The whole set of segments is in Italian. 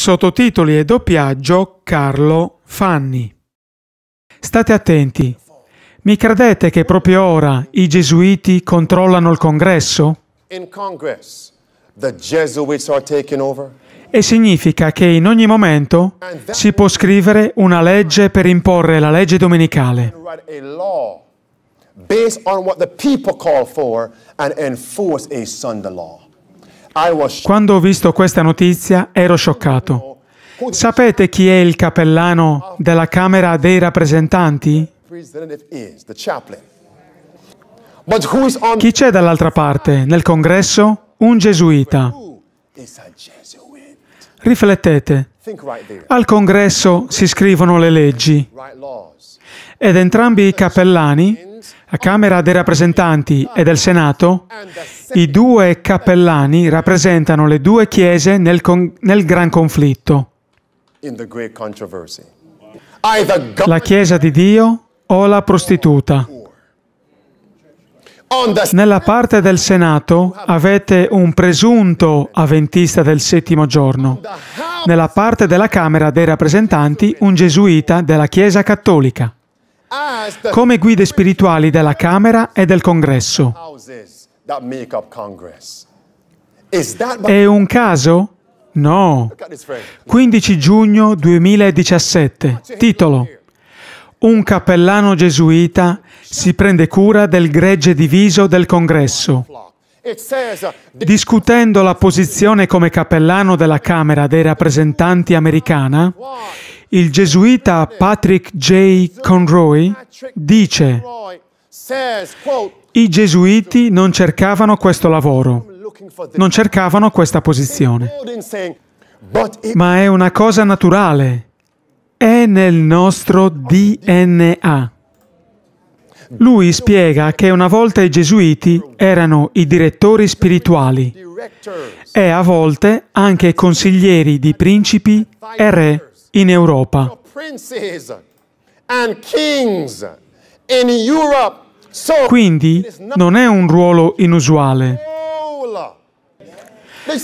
Sottotitoli e doppiaggio Carlo Fanni. State attenti. Mi credete che proprio ora i gesuiti controllano il congresso? E significa che in ogni momento si può scrivere una legge per imporre la legge domenicale. Based on what the people call for and enforce a Sunday law. Quando ho visto questa notizia ero scioccato. Sapete chi è il cappellano della Camera dei rappresentanti? Chi c'è dall'altra parte, nel congresso? Un gesuita. Riflettete. Al congresso si scrivono le leggi ed entrambi i cappellani a Camera dei rappresentanti e del Senato, i due cappellani rappresentano le due chiese nel, con nel gran conflitto. La Chiesa di Dio o la prostituta. Nella parte del Senato avete un presunto avventista del settimo giorno, nella parte della Camera dei rappresentanti un gesuita della Chiesa cattolica come guide spirituali della Camera e del Congresso. È un caso? No. 15 giugno 2017. Titolo. Un cappellano gesuita si prende cura del gregge diviso del congresso. Uh, Discutendo la posizione come cappellano della Camera dei rappresentanti americana, il gesuita Patrick J. Conroy dice, i gesuiti non cercavano questo lavoro, non cercavano questa posizione, ma è una cosa naturale, è nel nostro DNA. Lui spiega che una volta i gesuiti erano i direttori spirituali e a volte anche consiglieri di principi e re in Europa. Quindi non è un ruolo inusuale.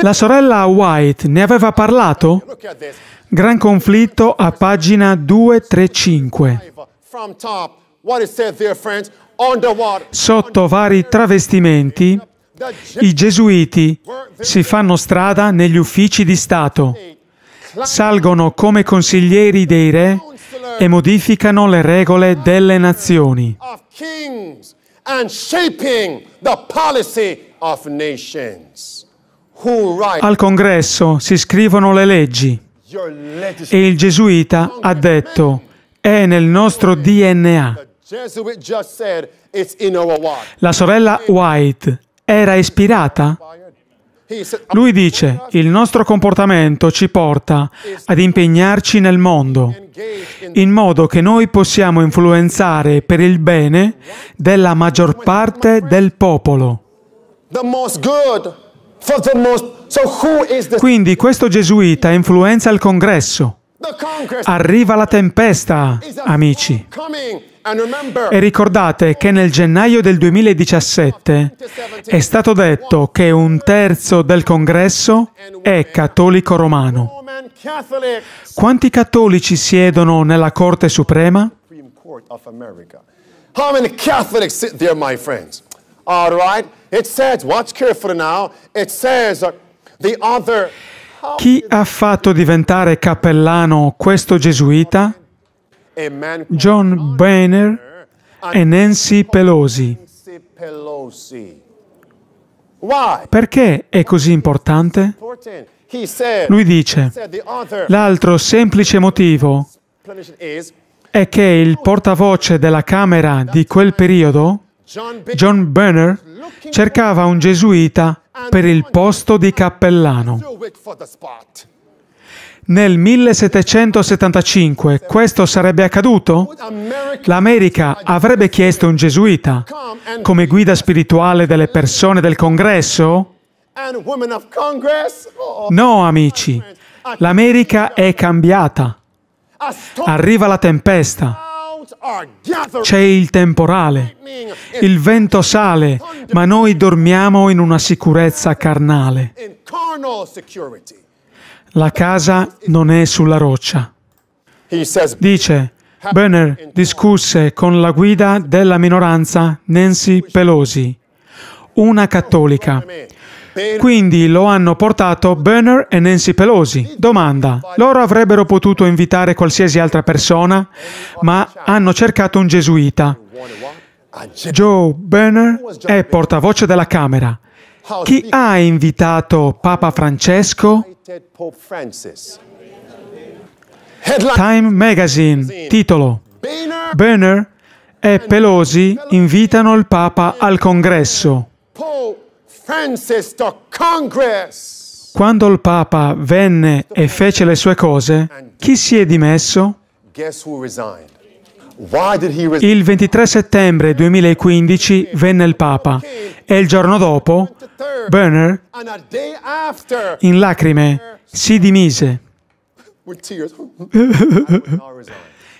La sorella White ne aveva parlato? Gran conflitto a pagina 235. Sotto vari travestimenti, i gesuiti si fanno strada negli uffici di Stato salgono come consiglieri dei re e modificano le regole delle nazioni. Al congresso si scrivono le leggi e il gesuita ha detto è nel nostro DNA. La sorella White era ispirata lui dice, il nostro comportamento ci porta ad impegnarci nel mondo, in modo che noi possiamo influenzare per il bene della maggior parte del popolo. Quindi questo gesuita influenza il congresso. Arriva la tempesta, amici. E ricordate che nel gennaio del 2017 è stato detto che un terzo del congresso è cattolico romano. Quanti cattolici siedono nella Corte Suprema? Uh, Chi ha fatto diventare cappellano questo gesuita John Boehner e Nancy Pelosi. Perché è così importante? Lui dice, l'altro semplice motivo è che il portavoce della Camera di quel periodo, John Boehner, cercava un gesuita per il posto di cappellano. Nel 1775 questo sarebbe accaduto? L'America avrebbe chiesto un gesuita come guida spirituale delle persone del congresso? No, amici, l'America è cambiata. Arriva la tempesta. C'è il temporale, il vento sale, ma noi dormiamo in una sicurezza carnale la casa non è sulla roccia. Dice, Berner discusse con la guida della minoranza Nancy Pelosi, una cattolica. Quindi lo hanno portato Berner e Nancy Pelosi. Domanda, loro avrebbero potuto invitare qualsiasi altra persona, ma hanno cercato un gesuita. Joe Berner è portavoce della Camera. Chi ha invitato Papa Francesco? Time Magazine, titolo. Boehner e Pelosi invitano il Papa al congresso. Quando il Papa venne e fece le sue cose, chi si è dimesso? Il 23 settembre 2015 venne il Papa e il giorno dopo, Berner, in lacrime, si dimise.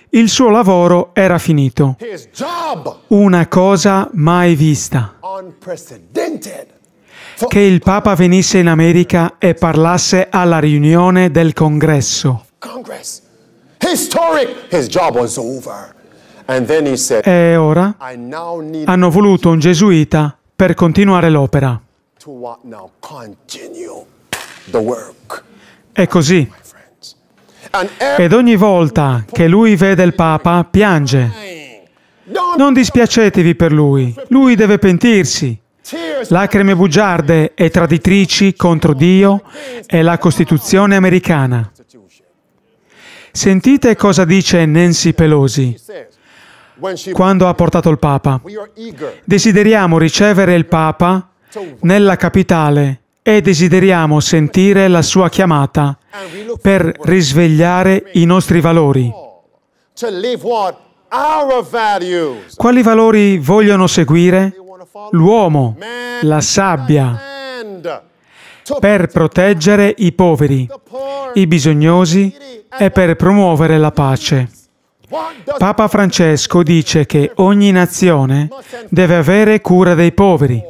Il suo lavoro era finito. Una cosa mai vista. Che il Papa venisse in America e parlasse alla riunione del Congresso. E ora hanno voluto un gesuita per continuare l'opera. È così. Ed ogni volta che lui vede il Papa, piange. Non dispiacetevi per lui, lui deve pentirsi. Lacrime bugiarde e traditrici contro Dio e la Costituzione americana. Sentite cosa dice Nancy Pelosi quando ha portato il Papa. Desideriamo ricevere il Papa nella capitale e desideriamo sentire la sua chiamata per risvegliare i nostri valori. Quali valori vogliono seguire? L'uomo, la sabbia, per proteggere i poveri, i bisognosi e per promuovere la pace. Papa Francesco dice che ogni nazione deve avere cura dei poveri.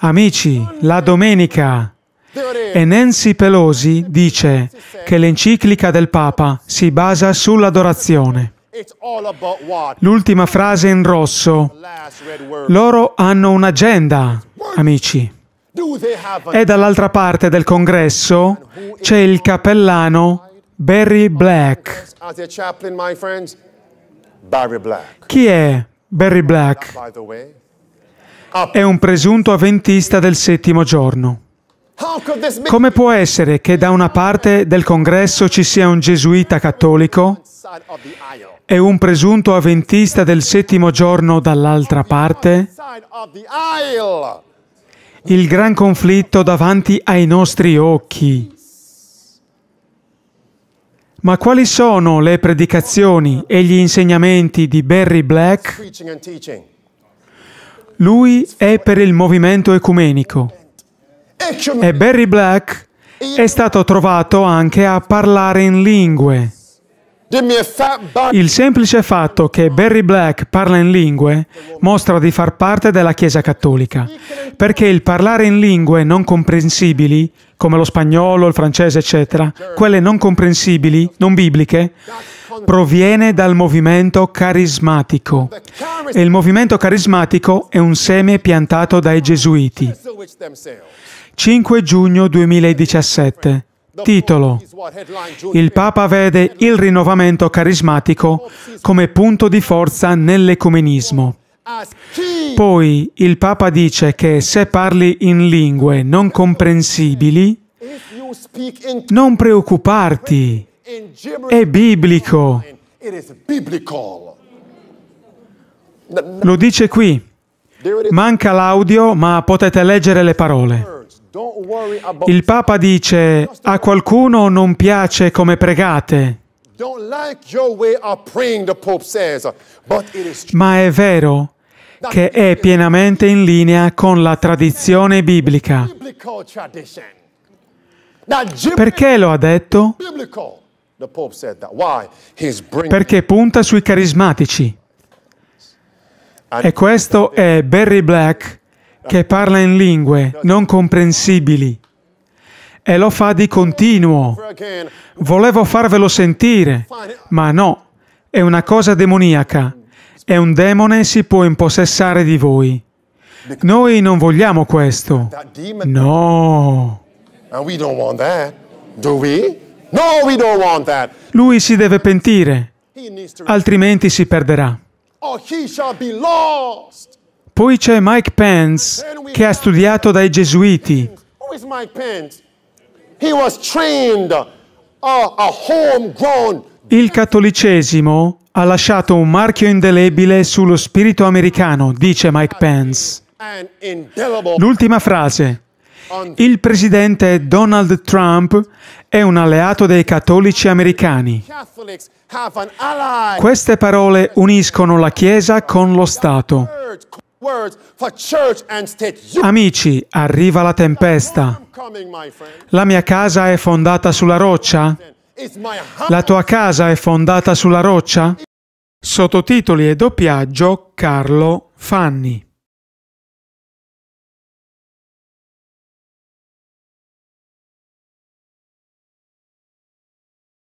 Amici, la domenica e Nancy Pelosi dice che l'enciclica del Papa si basa sull'adorazione. L'ultima frase in rosso. Loro hanno un'agenda, amici. E dall'altra parte del congresso c'è il cappellano Barry Black. Chi è Barry Black? È un presunto avventista del settimo giorno. Come può essere che da una parte del congresso ci sia un gesuita cattolico e un presunto avventista del settimo giorno dall'altra parte? Il gran conflitto davanti ai nostri occhi. Ma quali sono le predicazioni e gli insegnamenti di Barry Black? Lui è per il movimento ecumenico e Barry Black è stato trovato anche a parlare in lingue. Il semplice fatto che Barry Black parla in lingue mostra di far parte della Chiesa cattolica, perché il parlare in lingue non comprensibili, come lo spagnolo, il francese, eccetera, quelle non comprensibili, non bibliche, proviene dal movimento carismatico. E il movimento carismatico è un seme piantato dai gesuiti. 5 giugno 2017 Titolo. Il Papa vede il rinnovamento carismatico come punto di forza nell'ecumenismo. Poi il Papa dice che se parli in lingue non comprensibili, non preoccuparti, è biblico. Lo dice qui. Manca l'audio, ma potete leggere le parole. Il Papa dice, a qualcuno non piace come pregate. Ma è vero che è pienamente in linea con la tradizione biblica. Perché lo ha detto? Perché punta sui carismatici. E questo è Barry Black che parla in lingue non comprensibili e lo fa di continuo. Volevo farvelo sentire, ma no, è una cosa demoniaca e un demone si può impossessare di voi. Noi non vogliamo questo. No. Uh, Lui si deve pentire, altrimenti si perderà. Oh, poi c'è Mike Pence che ha studiato dai gesuiti. Uh, Il cattolicesimo ha lasciato un marchio indelebile sullo spirito americano, dice Mike Pence. L'ultima frase. Il presidente Donald Trump è un alleato dei cattolici americani. Queste parole uniscono la Chiesa con lo Stato. Amici, arriva la tempesta. La mia casa è fondata sulla roccia? La tua casa è fondata sulla roccia? Sottotitoli e doppiaggio Carlo Fanni.